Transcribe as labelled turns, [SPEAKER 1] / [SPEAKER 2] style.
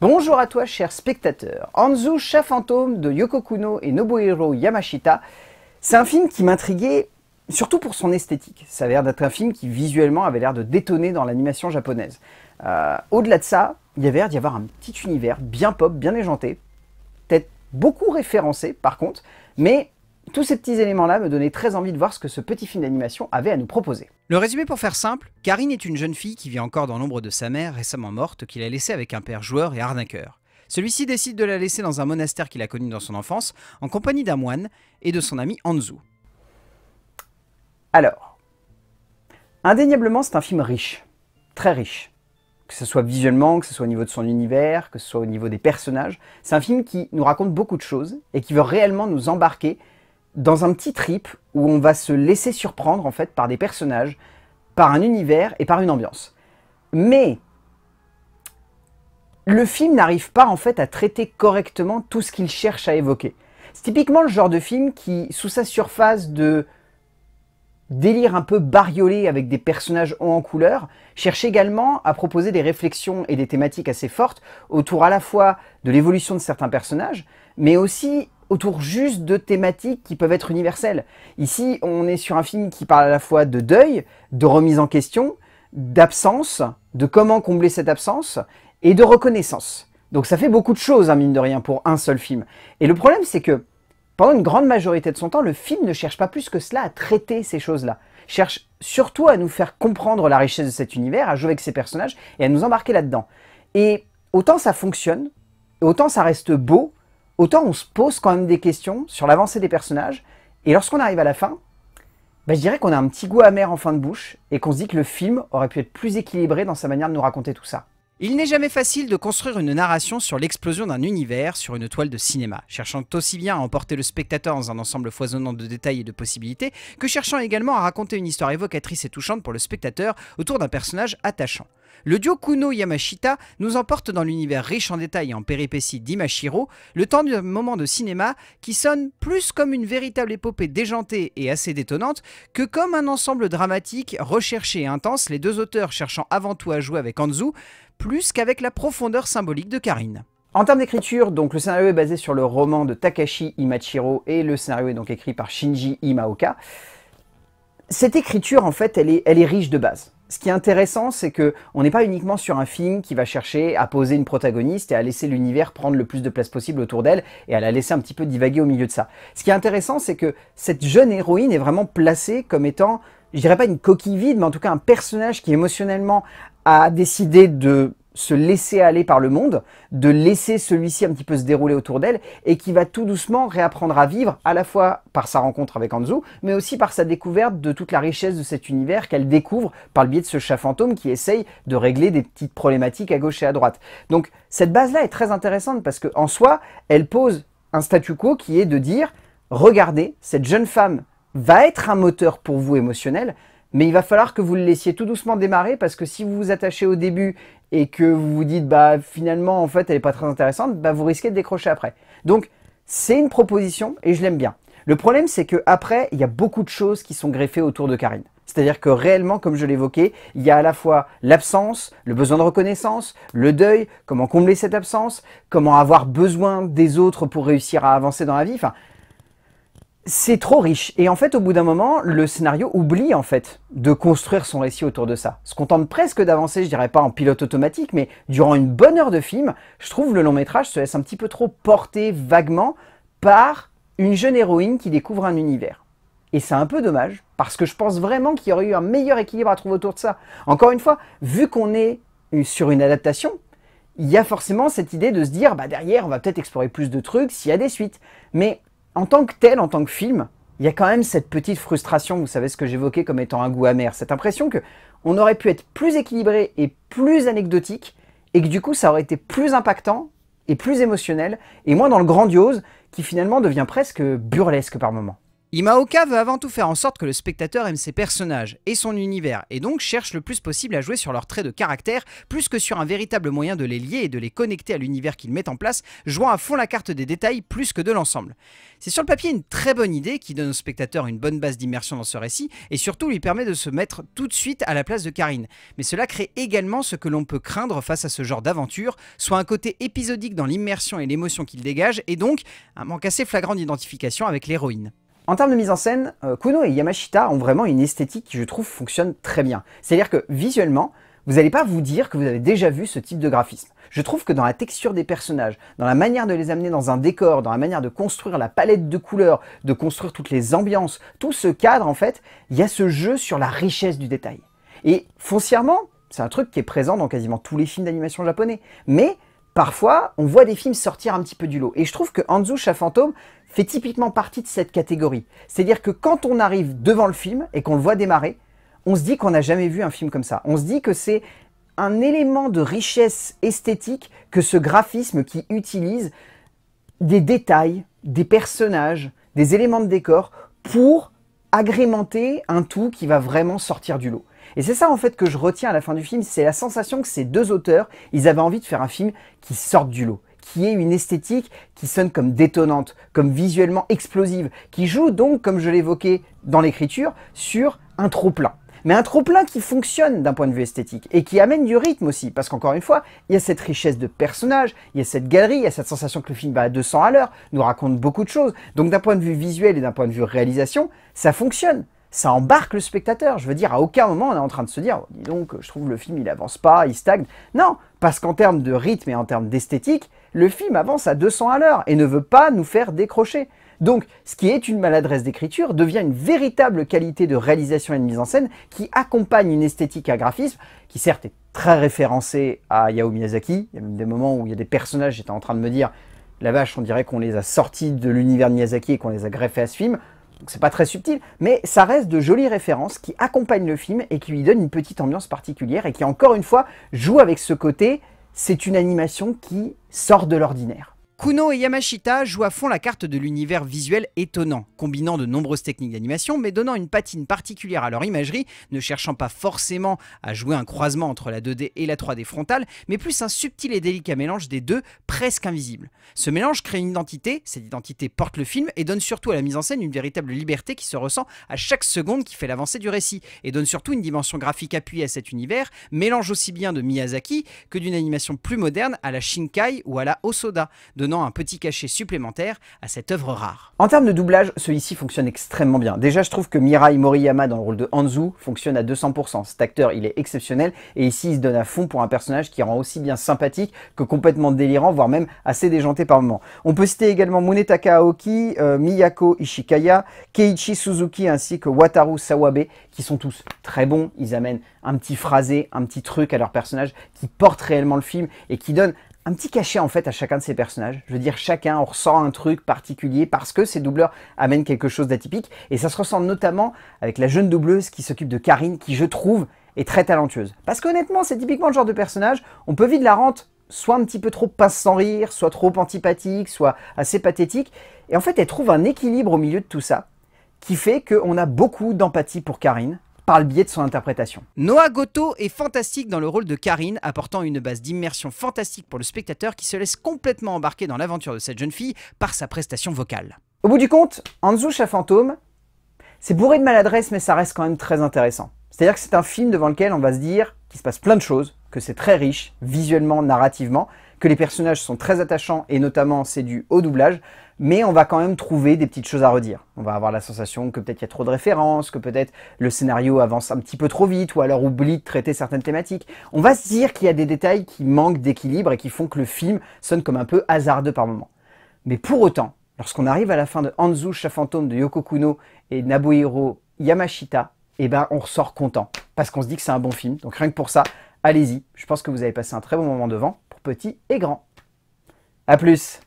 [SPEAKER 1] Bonjour à toi, cher spectateur. Anzu, chat fantôme de Yoko Kuno et Nobuhiro Yamashita. C'est un film qui m'intriguait surtout pour son esthétique. Ça a l'air d'être un film qui visuellement avait l'air de détonner dans l'animation japonaise. Euh, au-delà de ça, il y avait l'air d'y avoir un petit univers bien pop, bien déjanté, peut-être beaucoup référencé par contre, mais tous ces petits éléments-là me donnaient très envie de voir ce que ce petit film d'animation avait à nous proposer. Le résumé pour faire simple, Karine est une jeune fille qui vit encore dans l'ombre de sa mère récemment morte qu'il a laissée avec un père joueur et arnaqueur. Celui-ci décide de la laisser dans un monastère qu'il a connu dans son enfance, en compagnie d'un moine et de son ami Anzu. Alors, indéniablement c'est un film riche, très riche. Que ce soit visuellement, que ce soit au niveau de son univers, que ce soit au niveau des personnages, c'est un film qui nous raconte beaucoup de choses et qui veut réellement nous embarquer dans un petit trip où on va se laisser surprendre en fait par des personnages, par un univers et par une ambiance. Mais le film n'arrive pas en fait à traiter correctement tout ce qu'il cherche à évoquer. C'est typiquement le genre de film qui, sous sa surface de délire un peu bariolé avec des personnages haut en couleur, cherche également à proposer des réflexions et des thématiques assez fortes autour à la fois de l'évolution de certains personnages, mais aussi autour juste de thématiques qui peuvent être universelles. Ici, on est sur un film qui parle à la fois de deuil, de remise en question, d'absence, de comment combler cette absence, et de reconnaissance. Donc ça fait beaucoup de choses, à hein, mine de rien, pour un seul film. Et le problème, c'est que pendant une grande majorité de son temps, le film ne cherche pas plus que cela à traiter ces choses-là. Cherche surtout à nous faire comprendre la richesse de cet univers, à jouer avec ses personnages et à nous embarquer là-dedans. Et autant ça fonctionne, autant ça reste beau, autant on se pose quand même des questions sur l'avancée des personnages. Et lorsqu'on arrive à la fin, bah, je dirais qu'on a un petit goût amer en fin de bouche et qu'on se dit que le film aurait pu être plus équilibré dans sa manière de nous raconter tout ça. Il n'est jamais facile de construire une narration sur l'explosion d'un univers sur une toile de cinéma, cherchant aussi bien à emporter le spectateur dans un ensemble foisonnant de détails et de possibilités, que cherchant également à raconter une histoire évocatrice et touchante pour le spectateur autour d'un personnage attachant. Le duo Kuno Yamashita nous emporte dans l'univers riche en détails et en péripéties d'Imashiro, le temps d'un moment de cinéma qui sonne plus comme une véritable épopée déjantée et assez détonnante que comme un ensemble dramatique recherché et intense, les deux auteurs cherchant avant tout à jouer avec Anzu, plus qu'avec la profondeur symbolique de Karine. En termes d'écriture, donc le scénario est basé sur le roman de Takashi Imachiro et le scénario est donc écrit par Shinji Imaoka. Cette écriture, en fait, elle est, elle est riche de base. Ce qui est intéressant, c'est que on n'est pas uniquement sur un film qui va chercher à poser une protagoniste et à laisser l'univers prendre le plus de place possible autour d'elle et à la laisser un petit peu divaguer au milieu de ça. Ce qui est intéressant, c'est que cette jeune héroïne est vraiment placée comme étant je dirais pas une coquille vide, mais en tout cas un personnage qui émotionnellement a décidé de se laisser aller par le monde, de laisser celui-ci un petit peu se dérouler autour d'elle, et qui va tout doucement réapprendre à vivre, à la fois par sa rencontre avec Anzu, mais aussi par sa découverte de toute la richesse de cet univers qu'elle découvre par le biais de ce chat fantôme qui essaye de régler des petites problématiques à gauche et à droite. Donc cette base-là est très intéressante parce qu'en soi, elle pose un statu quo qui est de dire, regardez, cette jeune femme va être un moteur pour vous émotionnel, mais il va falloir que vous le laissiez tout doucement démarrer parce que si vous vous attachez au début et que vous vous dites bah finalement en fait elle n'est pas très intéressante, bah vous risquez de décrocher après. Donc c'est une proposition et je l'aime bien. Le problème c'est que il y a beaucoup de choses qui sont greffées autour de Karine. C'est-à-dire que réellement, comme je l'évoquais, il y a à la fois l'absence, le besoin de reconnaissance, le deuil, comment combler cette absence, comment avoir besoin des autres pour réussir à avancer dans la vie c'est trop riche. Et en fait, au bout d'un moment, le scénario oublie en fait de construire son récit autour de ça. Se contente presque d'avancer, je dirais pas en pilote automatique, mais durant une bonne heure de film, je trouve le long métrage se laisse un petit peu trop porter vaguement par une jeune héroïne qui découvre un univers. Et c'est un peu dommage, parce que je pense vraiment qu'il y aurait eu un meilleur équilibre à trouver autour de ça. Encore une fois, vu qu'on est sur une adaptation, il y a forcément cette idée de se dire, bah derrière, on va peut-être explorer plus de trucs s'il y a des suites. Mais en tant que tel, en tant que film, il y a quand même cette petite frustration, vous savez ce que j'évoquais comme étant un goût amer, cette impression que on aurait pu être plus équilibré et plus anecdotique, et que du coup ça aurait été plus impactant et plus émotionnel, et moins dans le grandiose, qui finalement devient presque burlesque par moments. Imaoka veut avant tout faire en sorte que le spectateur aime ses personnages et son univers, et donc cherche le plus possible à jouer sur leurs traits de caractère, plus que sur un véritable moyen de les lier et de les connecter à l'univers qu'il met en place, jouant à fond la carte des détails plus que de l'ensemble. C'est sur le papier une très bonne idée qui donne au spectateur une bonne base d'immersion dans ce récit, et surtout lui permet de se mettre tout de suite à la place de Karine. Mais cela crée également ce que l'on peut craindre face à ce genre d'aventure, soit un côté épisodique dans l'immersion et l'émotion qu'il dégage, et donc un manque assez flagrant d'identification avec l'héroïne. En termes de mise en scène, euh, Kuno et Yamashita ont vraiment une esthétique qui, je trouve, fonctionne très bien. C'est-à-dire que visuellement, vous n'allez pas vous dire que vous avez déjà vu ce type de graphisme. Je trouve que dans la texture des personnages, dans la manière de les amener dans un décor, dans la manière de construire la palette de couleurs, de construire toutes les ambiances, tout ce cadre en fait, il y a ce jeu sur la richesse du détail. Et foncièrement, c'est un truc qui est présent dans quasiment tous les films d'animation japonais. Mais parfois, on voit des films sortir un petit peu du lot. Et je trouve que Hanzo, Chat Fantôme fait typiquement partie de cette catégorie. C'est-à-dire que quand on arrive devant le film et qu'on le voit démarrer, on se dit qu'on n'a jamais vu un film comme ça. On se dit que c'est un élément de richesse esthétique que ce graphisme qui utilise des détails, des personnages, des éléments de décor pour agrémenter un tout qui va vraiment sortir du lot. Et c'est ça en fait que je retiens à la fin du film, c'est la sensation que ces deux auteurs, ils avaient envie de faire un film qui sorte du lot qui est une esthétique qui sonne comme détonnante, comme visuellement explosive, qui joue donc, comme je l'évoquais dans l'écriture, sur un trop-plein. Mais un trop-plein qui fonctionne d'un point de vue esthétique et qui amène du rythme aussi, parce qu'encore une fois, il y a cette richesse de personnages, il y a cette galerie, il y a cette sensation que le film va à 200 à l'heure, nous raconte beaucoup de choses. Donc d'un point de vue visuel et d'un point de vue réalisation, ça fonctionne ça embarque le spectateur. Je veux dire, à aucun moment on est en train de se dire, dis donc, je trouve le film il avance pas, il stagne. Non, parce qu'en termes de rythme et en termes d'esthétique, le film avance à 200 à l'heure et ne veut pas nous faire décrocher. Donc, ce qui est une maladresse d'écriture devient une véritable qualité de réalisation et de mise en scène qui accompagne une esthétique à graphisme, qui certes est très référencée à Yao Miyazaki. Il y a même des moments où il y a des personnages, j'étais en train de me dire, la vache, on dirait qu'on les a sortis de l'univers Miyazaki et qu'on les a greffés à ce film. Donc c'est pas très subtil, mais ça reste de jolies références qui accompagnent le film et qui lui donnent une petite ambiance particulière et qui encore une fois joue avec ce côté, c'est une animation qui sort de l'ordinaire. Kuno et Yamashita jouent à fond la carte de l'univers visuel étonnant, combinant de nombreuses techniques d'animation mais donnant une patine particulière à leur imagerie, ne cherchant pas forcément à jouer un croisement entre la 2D et la 3D frontale, mais plus un subtil et délicat mélange des deux, presque invisible. Ce mélange crée une identité, cette identité porte le film et donne surtout à la mise en scène une véritable liberté qui se ressent à chaque seconde qui fait l'avancée du récit, et donne surtout une dimension graphique appuyée à cet univers, mélange aussi bien de Miyazaki que d'une animation plus moderne à la Shinkai ou à la Osoda, un petit cachet supplémentaire à cette œuvre rare. En termes de doublage, celui-ci fonctionne extrêmement bien. Déjà, je trouve que Mirai Moriyama dans le rôle de Hanzu fonctionne à 200%. Cet acteur, il est exceptionnel et ici, il se donne à fond pour un personnage qui rend aussi bien sympathique que complètement délirant, voire même assez déjanté par moments. On peut citer également Munetaka Aoki, euh, Miyako Ishikaya, Keiichi Suzuki ainsi que Wataru Sawabe qui sont tous très bons. Ils amènent un petit phrasé, un petit truc à leur personnage qui porte réellement le film et qui donne un petit cachet en fait à chacun de ces personnages. Je veux dire, chacun, ressent un truc particulier parce que ces doubleurs amènent quelque chose d'atypique. Et ça se ressent notamment avec la jeune doubleuse qui s'occupe de Karine, qui je trouve est très talentueuse. Parce qu'honnêtement, c'est typiquement le genre de personnage, on peut vite la rente soit un petit peu trop pince sans rire, soit trop antipathique, soit assez pathétique. Et en fait, elle trouve un équilibre au milieu de tout ça qui fait qu'on a beaucoup d'empathie pour Karine, par le biais de son interprétation. Noah Goto est fantastique dans le rôle de Karine, apportant une base d'immersion fantastique pour le spectateur qui se laisse complètement embarquer dans l'aventure de cette jeune fille par sa prestation vocale. Au bout du compte, Anzu chat fantôme, c'est bourré de maladresse mais ça reste quand même très intéressant. C'est-à-dire que c'est un film devant lequel on va se dire qu'il se passe plein de choses, que c'est très riche, visuellement, narrativement, que les personnages sont très attachants et notamment c'est du haut doublage, mais on va quand même trouver des petites choses à redire. On va avoir la sensation que peut-être il y a trop de références, que peut-être le scénario avance un petit peu trop vite ou alors oublie de traiter certaines thématiques. On va se dire qu'il y a des détails qui manquent d'équilibre et qui font que le film sonne comme un peu hasardeux par moment. Mais pour autant, lorsqu'on arrive à la fin de Hanzu, chat fantôme de Yoko Kuno et Nabuhiro Yamashita, eh ben on ressort content parce qu'on se dit que c'est un bon film. Donc rien que pour ça, allez-y. Je pense que vous avez passé un très bon moment devant petit et grand. A plus